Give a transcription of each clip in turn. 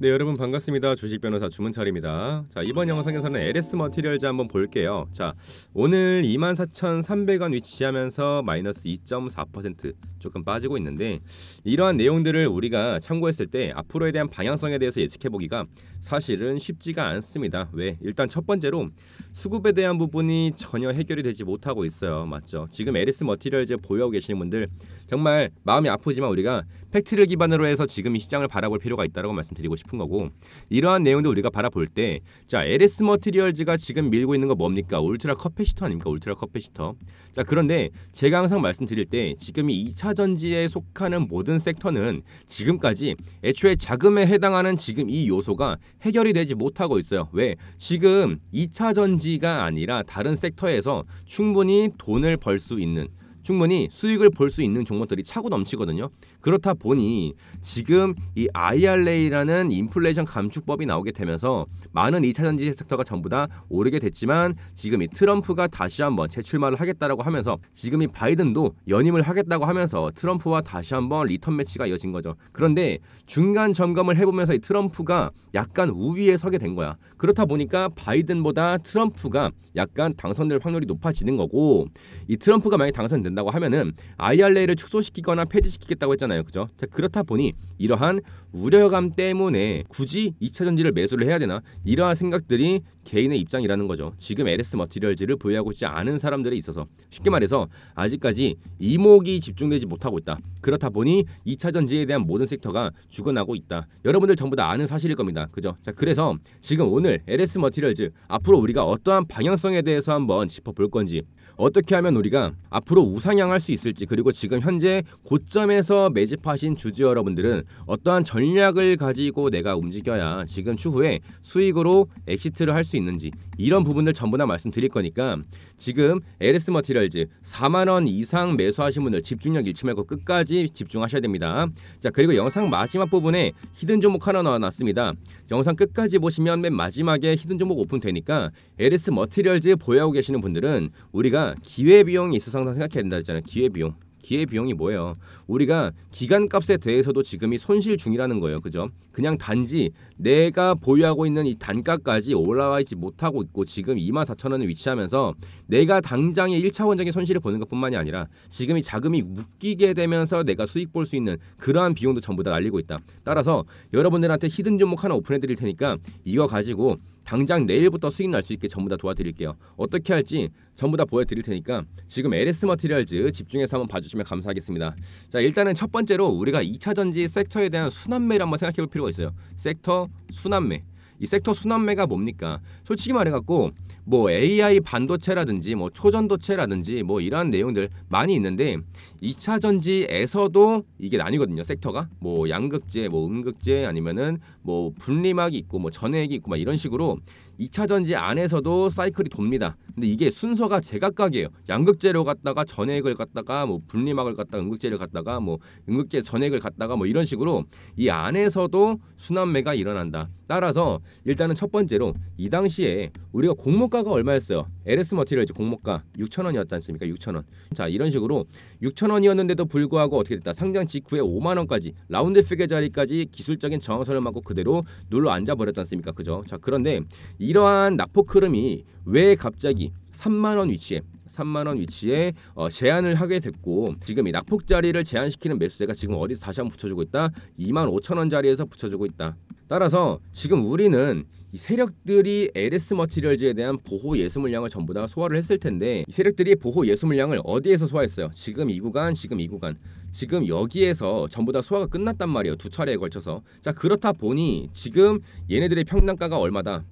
네 여러분 반갑습니다 주식변호사 주문철입니다 자 이번 영상에서는 LS 머티리얼즈 한번 볼게요 자 오늘 24,300원 위치하면서 마이너스 2.4% 조금 빠지고 있는데 이러한 내용들을 우리가 참고했을 때 앞으로에 대한 방향성에 대해서 예측해보기가 사실은 쉽지가 않습니다 왜 일단 첫 번째로 수급에 대한 부분이 전혀 해결이 되지 못하고 있어요 맞죠 지금 LS 머티리얼즈 보유하고 계시는 분들 정말 마음이 아프지만 우리가 팩트를 기반으로 해서 지금 이 시장을 바라볼 필요가 있다고 말씀드리고 싶은 거고 이러한 내용도 우리가 바라볼 때 자 LS 머티리얼즈가 지금 밀고 있는 거 뭡니까? 울트라 커패시터 아닙니까? 울트라 커패시터 자 그런데 제가 항상 말씀드릴 때 지금 이 2차 전지에 속하는 모든 섹터는 지금까지 애초에 자금에 해당하는 지금 이 요소가 해결이 되지 못하고 있어요. 왜? 지금 2차 전지가 아니라 다른 섹터에서 충분히 돈을 벌 수 있는 충분히 수익을 볼 수 있는 종목들이 차고 넘치거든요. 그렇다 보니 지금 이 IRA라는 인플레이션 감축법이 나오게 되면서 많은 2차전지 섹터가 전부 다 오르게 됐지만 지금 이 트럼프가 다시 한번 재출마를 하겠다라고 하면서 지금 이 바이든도 연임을 하겠다고 하면서 트럼프와 다시 한번 리턴 매치가 이어진 거죠. 그런데 중간 점검을 해보면서 이 트럼프가 약간 우위에 서게 된 거야. 그렇다 보니까 바이든보다 트럼프가 약간 당선될 확률이 높아지는 거고 이 트럼프가 만약에 당선된다고 하면은 IRA를 축소시키거나 폐지시키겠다고 했잖아. 요 거잖아요. 그죠? 자, 그렇다 보니 이러한 우려감 때문에 굳이 2차 전지를 매수를 해야 되나 이러한 생각들이 개인의 입장이라는 거죠. 지금 LS 머티리얼즈를 보유하고 있지 않은 사람들에 있어서 쉽게 말해서 아직까지 이목이 집중되지 못하고 있다. 그렇다 보니 2차 전지에 대한 모든 섹터가 죽어나고 있다. 여러분들 전부 다 아는 사실일 겁니다. 그죠? 자, 그래서 지금 오늘 LS 머티리얼즈 앞으로 우리가 어떠한 방향성에 대해서 한번 짚어볼 건지 어떻게 하면 우리가 앞으로 우상향할 수 있을지 그리고 지금 현재 고점에서 매집하신 주주 여러분들은 어떠한 전략을 가지고 내가 움직여야 지금 추후에 수익으로 엑시트를 할수 있는지 이런 부분들 전부 다 말씀드릴 거니까 지금 LS 머티리얼즈 4만 원 이상 매수하신 분들 집중력 잃지 말고 끝까지 집중하셔야 됩니다. 자 그리고 영상 마지막 부분에 히든 종목 하나 넣어놨습니다. 영상 끝까지 보시면 맨 마지막에 히든 종목 오픈되니까 LS 머티리얼즈 보유하고 계시는 분들은 우리가 기회비용이 있어서 항상 생각해야 된다 했잖아요. 기회비용. 기회 비용이 뭐예요? 우리가 기간 값에 대해서도 지금이 손실 중이라는 거예요. 그죠? 그냥 단지 내가 보유하고 있는 이 단가까지 올라와 있지 못하고 있고 지금 24,000원에 위치하면서 내가 당장의 1차원적인 손실을 보는 것뿐만이 아니라 지금 이 자금이 묶이게 되면서 내가 수익 볼 수 있는 그러한 비용도 전부 다 날리고 있다. 따라서 여러분들한테 히든 종목 하나 오픈해 드릴 테니까 이거 가지고 당장 내일부터 수익 날 수 있게 전부 다 도와드릴게요. 어떻게 할지 전부 다 보여드릴 테니까 지금 LS 머티리얼즈 집중해서 한번 봐주시면 감사하겠습니다. 자 일단은 첫 번째로 우리가 2차전지 섹터에 대한 순환매를 한번 생각해볼 필요가 있어요. 섹터 순환매 이 섹터 순환매가 뭡니까? 솔직히 말해갖고 뭐 AI 반도체라든지 뭐 초전도체라든지 뭐 이러한 내용들 많이 있는데 2차 전지에서도 이게 나뉘거든요. 섹터가 뭐 양극재, 뭐 음극재 아니면은 뭐 분리막이 있고 뭐 전해액이 있고 막 이런 식으로 2차 전지 안에서도 사이클이 돕니다. 근데 이게 순서가 제각각이에요. 양극재료 갔다가 전액을 갔다가 뭐 분리막을 갔다가 음극재를 갔다가 뭐 음극재 전액을 갔다가 뭐 이런 식으로 이 안에서도 순환매가 일어난다. 따라서 일단은 첫 번째로 이 당시에 우리가 공모가가 얼마였어요? LS 머티리얼즈 공모가 6천원이었지 않습니까? 6천원자 이런 식으로 6천원이었는데도 불구하고 어떻게 됐다? 상장 직후에 5만원까지 라운드 피겨 자리까지 기술적인 정항선을 맞고 그대로 눌러 앉아버렸지 않습니까? 그죠? 자 그런데 이 이러한 낙폭 흐름이 왜 갑자기 3만 원 위치에 3만 원 위치에 어, 제한을 하게 됐고 지금 이 낙폭 자리를 제한시키는 매수세가 지금 어디서 다시 한번 붙여주고 있다? 2만 5천 원 자리에서 붙여주고 있다. 따라서 지금 우리는 이 세력들이 LS 머티리얼즈에 대한 보호 예수 물량을 전부 다 소화를 했을 텐데 이 세력들이 보호 예수 물량을 어디에서 소화했어요? 지금 이 구간, 지금 이 구간, 지금 여기에서 전부 다 소화가 끝났단 말이에요. 두 차례에 걸쳐서 자 그렇다 보니 지금 얘네들의 평단가가 얼마다?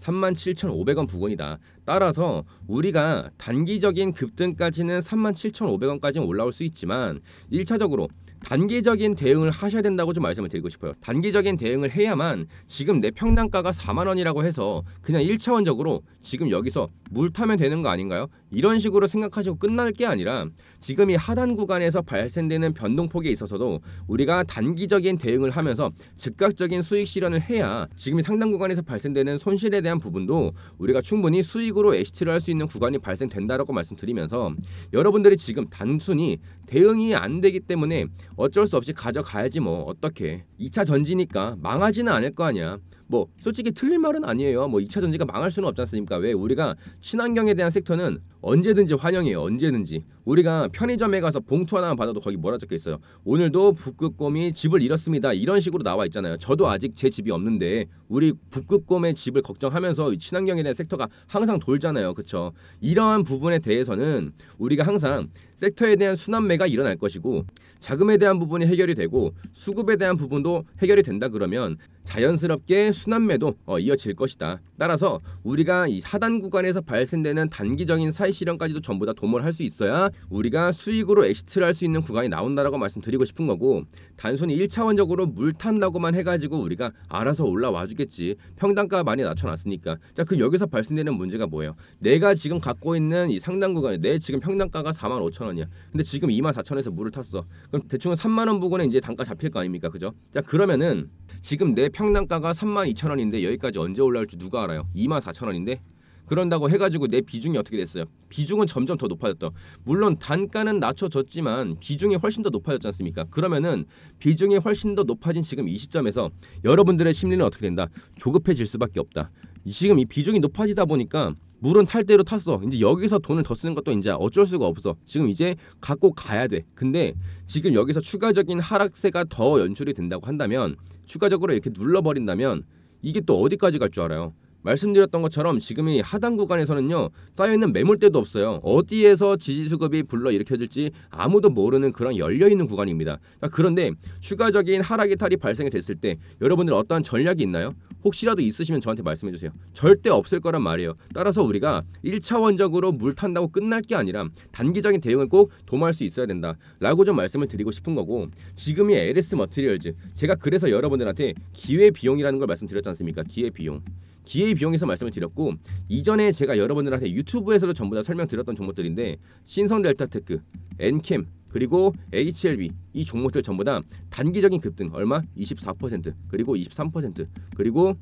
37,500원 부근이다. 따라서 우리가 단기적인 급등까지는 37,500원까지 올라올 수 있지만 1차적으로 단기적인 대응을 하셔야 된다고 좀 말씀을 드리고 싶어요. 단기적인 대응을 해야만 지금 내 평당가가 4만 원이라고 해서 그냥 1차원적으로 지금 여기서 물 타면 되는 거 아닌가요? 이런 식으로 생각하시고 끝날 게 아니라 지금 이 하단 구간에서 발생되는 변동폭에 있어서도 우리가 단기적인 대응을 하면서 즉각적인 수익 실현을 해야 지금 이 상단 구간에서 발생되는 손실에 대한 부분도 우리가 충분히 수익으로 에시트를 할 수 있는 구간이 발생된다라고 말씀드리면서 여러분들이 지금 단순히 대응이 안 되기 때문에 어쩔 수 없이 가져가야지 뭐 어떻게 2차 전지니까 망하지는 않을 거 아니야 뭐 솔직히 틀린 말은 아니에요. 뭐 2차 전지가 망할 수는 없지 않습니까? 왜 우리가 친환경에 대한 섹터는 언제든지 환영해요. 언제든지. 우리가 편의점에 가서 봉투 하나만 받아도 거기 뭐라 적혀 있어요. 오늘도 북극곰이 집을 잃었습니다. 이런 식으로 나와 있잖아요. 저도 아직 제 집이 없는데 우리 북극곰의 집을 걱정하면서 친환경에 대한 섹터가 항상 돌잖아요. 그렇죠? 이러한 부분에 대해서는 우리가 항상 섹터에 대한 순환매가 일어날 것이고 자금에 대한 부분이 해결이 되고 수급에 대한 부분도 해결이 된다 그러면 자연스럽게 순환매도 어, 이어질 것이다. 따라서 우리가 이 하단 구간에서 발생되는 단기적인 사이 실현까지도 전부 다 도모를 할 수 있어야 우리가 수익으로 엑시트를 할 수 있는 구간이 나온다라고 말씀드리고 싶은 거고 단순히 1차원적으로 물 탄다고만 해가지고 우리가 알아서 올라와 주겠지 평단가 많이 낮춰놨으니까 자 그럼 여기서 발생되는 문제가 뭐예요? 내가 지금 갖고 있는 이 상단 구간에 내 지금 평단가가 4만 5천 원이야 근데 지금 2만 4천 원에서 물을 탔어 그럼 대충 3만 원 부근에 이제 단가 잡힐 거 아닙니까 그죠? 자 그러면은 지금 내 평당가가 32,000원인데 여기까지 언제 올라올지 누가 알아요? 24,000원인데 그런다고 해가지고 내 비중이 어떻게 됐어요? 비중은 점점 더 높아졌다. 물론 단가는 낮춰졌지만 비중이 훨씬 더 높아졌지 않습니까? 그러면은 비중이 훨씬 더 높아진 지금 이 시점에서 여러분들의 심리는 어떻게 된다? 조급해질 수밖에 없다. 지금 이 비중이 높아지다 보니까 물은 탈 대로 탔어. 이제 여기서 돈을 더 쓰는 것도 이제 어쩔 수가 없어. 지금 이제 갖고 가야 돼. 근데 지금 여기서 추가적인 하락세가 더 연출이 된다고 한다면 추가적으로 이렇게 눌러버린다면 이게 또 어디까지 갈 줄 알아요? 말씀드렸던 것처럼 지금이 하단 구간에서는요 쌓여있는 매몰대도 없어요 어디에서 지지수급이 불러일으켜질지 아무도 모르는 그런 열려있는 구간입니다 그런데 추가적인 하락의 탈이 발생이 됐을 때 여러분들 어떠한 전략이 있나요? 혹시라도 있으시면 저한테 말씀해주세요 절대 없을 거란 말이에요 따라서 우리가 1차원적으로 물 탄다고 끝날 게 아니라 단기적인 대응을 꼭 도모할 수 있어야 된다 라고 좀 말씀을 드리고 싶은 거고 지금이 LS 머티리얼즈 제가 그래서 여러분들한테 기회비용이라는 걸 말씀드렸지 않습니까 기회비용 기회의 비용에서 말씀을 드렸고 이전에 제가 여러분들한테 유튜브에서도 전부 다 설명드렸던 종목들인데 신성델타테크, 엔캠 그리고 HLB 이 종목들 전부 다 단기적인 급등 얼마? 24% 그리고 23% 그리고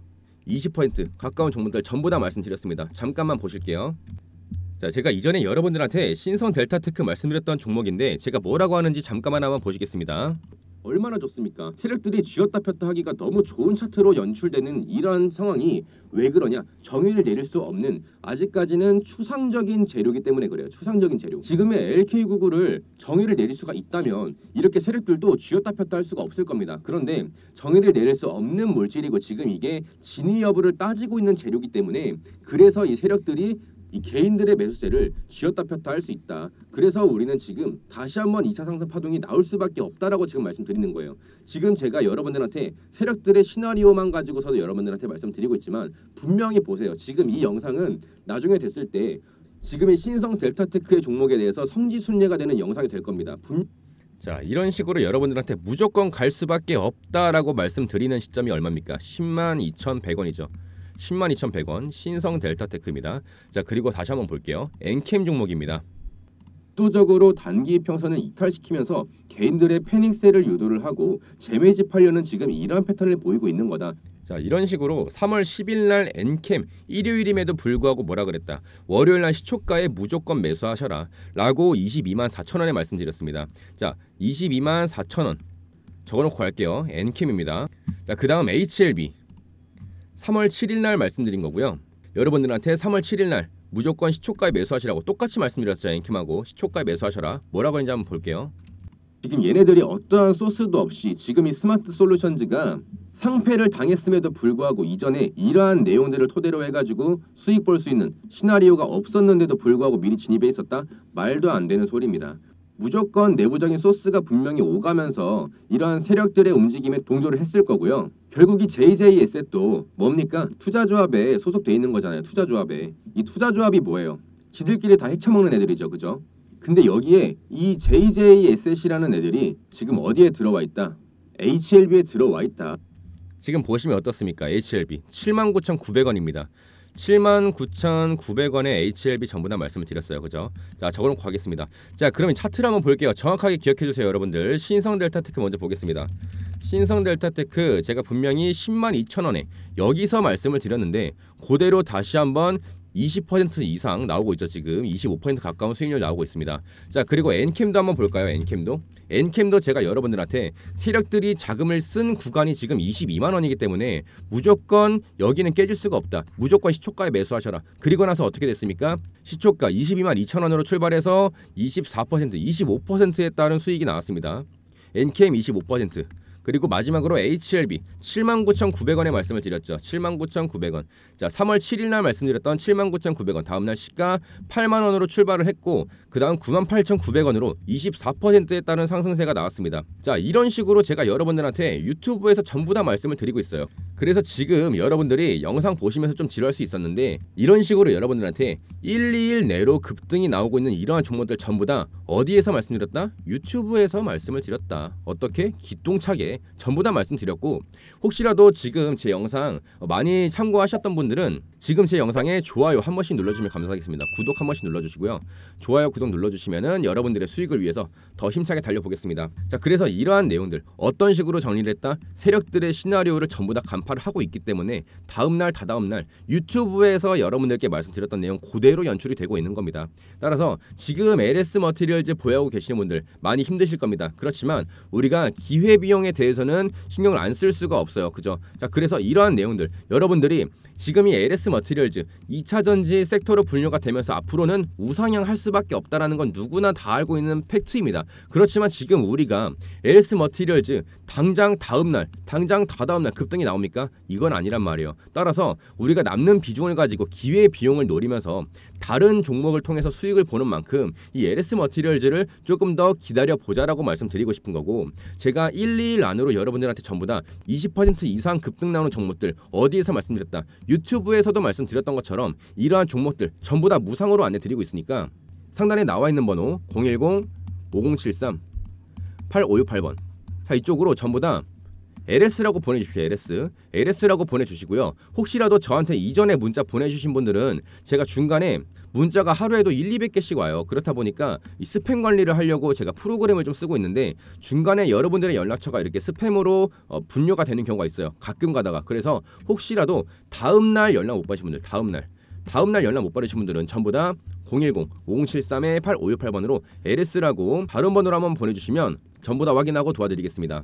20% 가까운 종목들 전부 다 말씀드렸습니다. 잠깐만 보실게요. 자, 제가 이전에 여러분들한테 신성 델타테크 말씀드렸던 종목인데 제가 뭐라고 하는지 잠깐만 한번 보시겠습니다. 얼마나 좋습니까? 세력들이 쥐었다 폈다 하기가 너무 좋은 차트로 연출되는 이러한 상황이 왜 그러냐? 정의를 내릴 수 없는 아직까지는 추상적인 재료기 때문에 그래요. 추상적인 재료. 지금의 LK99를 정의를 내릴 수가 있다면 이렇게 세력들도 쥐었다 폈다 할 수가 없을 겁니다. 그런데 정의를 내릴 수 없는 물질이고 지금 이게 진위 여부를 따지고 있는 재료기 때문에 그래서 이 세력들이 이 개인들의 매수세를 쥐었다 폈다 할 수 있다. 그래서 우리는 지금 다시 한번 2차 상승 파동이 나올 수밖에 없다라고 지금 말씀드리는 거예요. 지금 제가 여러분들한테 세력들의 시나리오만 가지고서도 여러분들한테 말씀드리고 있지만 분명히 보세요. 지금 이 영상은 나중에 됐을 때 지금의 신성 델타테크의 종목에 대해서 성지 순례가 되는 영상이 될 겁니다. 분... 자 이런 식으로 여러분들한테 무조건 갈 수밖에 없다라고 말씀드리는 시점이 얼마입니까? 10만 2,100원이죠. 천1 0 2,100원 신성 델타테크입니다. 자 그리고 다시 한번 볼게요. 엔캠 종목입니다. 압도적으로 단기 평선을 이탈시키면서 개인들의 패닉세를 유도를 하고 재매집하려는 지금 이러한 패턴을 보이고 있는 거다. 자 이런 식으로 3월 10일 날 엔캠 일요일임에도 불구하고 뭐라 그랬다. 월요일 날 시초가에 무조건 매수하셔라 라고 22만 4천 원에 말씀드렸습니다. 자 22만 4천 원 적어놓고 갈게요. 엔캠입니다. 자그 다음 HLB 3월 7일 날 말씀드린 거고요. 여러분들한테 3월 7일 날 무조건 시초가에 매수하시라고 똑같이 말씀드렸어요 엔킴하고 시초가에 매수하셔라. 뭐라고 했는지 한번 볼게요. 지금 얘네들이 어떠한 소스도 없이 지금 이 스마트 솔루션즈가 상패를 당했음에도 불구하고 이전에 이러한 내용들을 토대로 해가지고 수익 볼 수 있는 시나리오가 없었는데도 불구하고 미리 진입해 있었다? 말도 안 되는 소리입니다. 무조건 내부적인 소스가 분명히 오가면서 이러한 세력들의 움직임에 동조를 했을 거고요. 결국 이 JJ 에셋도 뭡니까? 투자조합에 소속돼 있는 거잖아요. 투자조합에. 이 투자조합이 뭐예요? 지들끼리 다 헤쳐먹는 애들이죠. 그죠? 근데 여기에 이 JJ 에셋이라는 애들이 지금 어디에 들어와 있다? HLB에 들어와 있다. 지금 보시면 어떻습니까? HLB 79,900원입니다. 7 9 9 0 0원의 HLB 전부 다 말씀을 드렸어요. 그죠? 자, 저걸로 가겠습니다. 자, 그러면 차트를 한번 볼게요. 정확하게 기억해 주세요, 여러분들. 신성 델타테크 먼저 보겠습니다. 신성 델타테크 제가 분명히 1 0 2 0 0 0 원에 여기서 말씀을 드렸는데 그대로 다시 한번 20% 이상 나오고 있죠 지금 25% 가까운 수익률 나오고 있습니다 자 그리고 엔캠도 한번 볼까요 엔캠도 엔캠도 제가 여러분들한테 세력들이 자금을 쓴 구간이 지금 22만원이기 때문에 무조건 여기는 깨질 수가 없다 무조건 시초가에 매수하셔라 그리고 나서 어떻게 됐습니까 시초가 22만 2천원으로 출발해서 24% 25%에 따른 수익이 나왔습니다 엔캠 25% 그리고 마지막으로 HLB 79,900원에 말씀을 드렸죠. 79,900원. 자, 3월 7일 날 말씀드렸던 79,900원. 다음 날 시가 8만 원으로 출발을 했고 그다음 98,900원으로 24%에 따른 상승세가 나왔습니다. 자, 이런 식으로 제가 여러분들한테 유튜브에서 전부 다 말씀을 드리고 있어요. 그래서 지금 여러분들이 영상 보시면서 좀 지루할 수 있었는데 이런 식으로 여러분들한테 1, 2일 내로 급등이 나오고 있는 이러한 종목들 전부 다 어디에서 말씀드렸다? 유튜브에서 말씀을 드렸다. 어떻게? 기똥차게 전부 다 말씀드렸고 혹시라도 지금 제 영상 어, 많이 참고하셨던 분들은 지금 제 영상에 좋아요 한 번씩 눌러주면 감사하겠습니다. 구독 한 번씩 눌러주시고요. 좋아요 구독 눌러주시면 여러분들의 수익을 위해서 더 힘차게 달려보겠습니다. 자 그래서 이러한 내용들 어떤 식으로 정리를 했다 세력들의 시나리오를 전부 다 간파를 하고 있기 때문에 다음날 다다음날 유튜브에서 여러분들께 말씀드렸던 내용 그대로 연출이 되고 있는 겁니다. 따라서 지금 LS 머티리얼즈 보유하고 계시는 분들 많이 힘드실 겁니다. 그렇지만 우리가 기회비용에 대해 대해서는 신경을 안 쓸 수가 없어요. 그죠? 자, 그래서 이러한 내용들 여러분들이 지금이 LS 머티리얼즈 2차 전지 섹터로 분류가 되면서 앞으로는 우상향할 수밖에 없다라는 건 누구나 다 알고 있는 팩트입니다. 그렇지만 지금 우리가 LS 머티리얼즈 당장 다음 날, 당장 다다음 날 급등이 나옵니까? 이건 아니란 말이에요. 따라서 우리가 남는 비중을 가지고 기회 의 비용을 노리면서 다른 종목을 통해서 수익을 보는 만큼 이 LS 머티리얼즈를 조금 더 기다려 보자라고 말씀드리고 싶은 거고 제가 1, 2일 안으로 여러분들한테 전부 다 20% 이상 급등 나오는 종목들 어디에서 말씀드렸다. 유튜브에서도 말씀드렸던 것처럼 이러한 종목들 전부 다 무상으로 안내드리고 있으니까 상단에 나와 있는 번호 010-5073-8568번 자 이쪽으로 전부 다 LS라고 보내주십시오. LS. LS라고 보내주시고요. 혹시라도 저한테 이전에 문자 보내주신 분들은 제가 중간에 문자가 하루에도 1, 200개씩 와요. 그렇다 보니까 이 스팸 관리를 하려고 제가 프로그램을 좀 쓰고 있는데 중간에 여러분들의 연락처가 이렇게 스팸으로 어, 분류가 되는 경우가 있어요. 가끔 가다가. 그래서 혹시라도 다음날 연락 못 받으신 분들, 다음날. 다음날 연락 못 받으신 분들은 전부 다 010-5073-8568번으로 LS라고 발른 번호로 한번 보내주시면 전부 다 확인하고 도와드리겠습니다.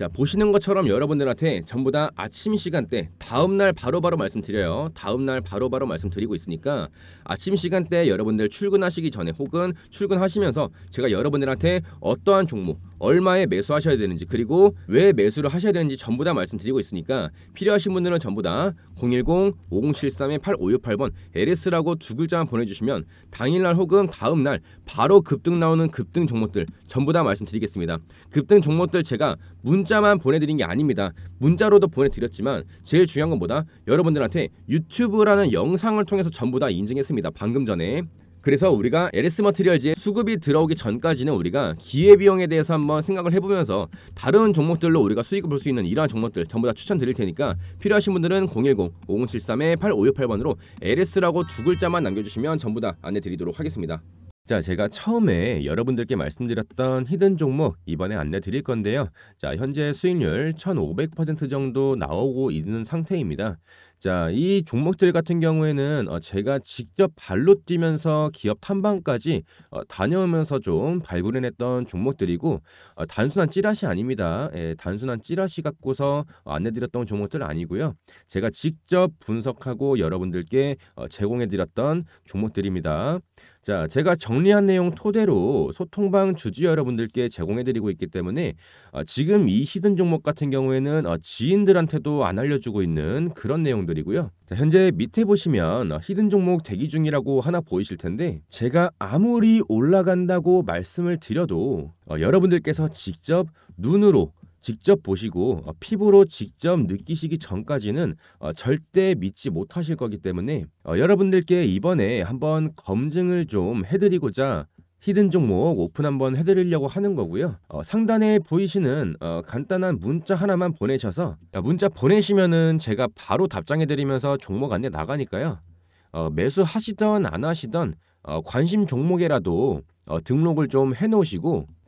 자 보시는 것처럼 여러분들한테 전부 다 아침 시간대 다음날 바로바로 말씀드려요 다음날 바로바로 말씀드리고 있으니까 아침 시간대 여러분들 출근하시기 전에 혹은 출근하시면서 제가 여러분들한테 어떠한 종목 얼마에 매수하셔야 되는지 그리고 왜 매수를 하셔야 되는지 전부 다 말씀드리고 있으니까 필요하신 분들은 전부 다 010-5073-8568번 LS라고 두 글자만 보내주시면 당일날 혹은 다음날 바로 급등 나오는 급등 종목들 전부 다 말씀드리겠습니다 급등 종목들 제가 문자 문자만 보내드린 게 아닙니다. 문자로도 보내드렸지만 제일 중요한 것보다 여러분들한테 유튜브라는 영상을 통해서 전부 다 인증했습니다. 방금 전에. 그래서 우리가 LS 머티리얼즈의 수급이 들어오기 전까지는 우리가 기회비용에 대해서 한번 생각을 해보면서 다른 종목들로 우리가 수익을 볼 수 있는 이러한 종목들 전부 다 추천드릴 테니까 필요하신 분들은 010-5073-8568번으로 LS라고 두 글자만 남겨주시면 전부 다 안내드리도록 하겠습니다. 자, 제가 처음에 여러분들께 말씀드렸던 히든 종목 이번에 안내 드릴 건데요. 자, 현재 수익률 1,500% 정도 나오고 있는 상태입니다. 자, 이 종목들 같은 경우에는 어, 제가 직접 발로 뛰면서 기업 탐방까지 어, 다녀오면서 좀 발굴해냈던 종목들이고 어, 단순한 찌라시 아닙니다. 예, 단순한 찌라시 갖고서 안내드렸던 종목들 아니고요. 제가 직접 분석하고 여러분들께 어, 제공해드렸던 종목들입니다. 자, 제가 정리한 내용 토대로 소통방 주주 여러분들께 제공해드리고 있기 때문에 어, 지금 이 히든 종목 같은 경우에는 어, 지인들한테도 안 알려주고 있는 그런 내용들 말씀드리고요. 자, 현재 밑에 보시면 히든 종목 대기 중이라고 하나 보이실 텐데 제가 아무리 올라간다고 말씀을 드려도 어, 여러분들께서 직접 눈으로 직접 보시고 어, 피부로 직접 느끼시기 전까지는 어, 절대 믿지 못하실 거기 때문에 어, 여러분들께 이번에 한번 검증을 좀 해드리고자 히든 종목 오픈 한번 해드리려고 하는 거고요. 어, 상단에 보이시는 어, 간단한 문자 하나만 보내셔서 아, 문자 보내시면은 제가 바로 답장해드리면서 종목 안내 나가니까요. 어, 매수하시던 안 하시던 어, 관심 종목에라도 어, 등록을 좀 해놓으시고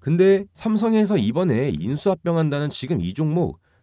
근데 삼성에서 이번에 인수합병한다는 지금 이 종목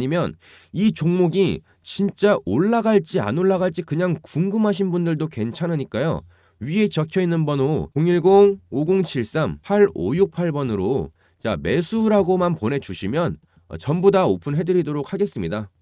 아니면 이 종목이 진짜 올라갈지 안 올라갈지 그냥 궁금하신 분들도 괜찮으니까요. 위에 적혀 있는 번호 010-5073-8568번으로 자, 매수라고만 보내주시면 전부 다 오픈해드리도록 하겠습니다.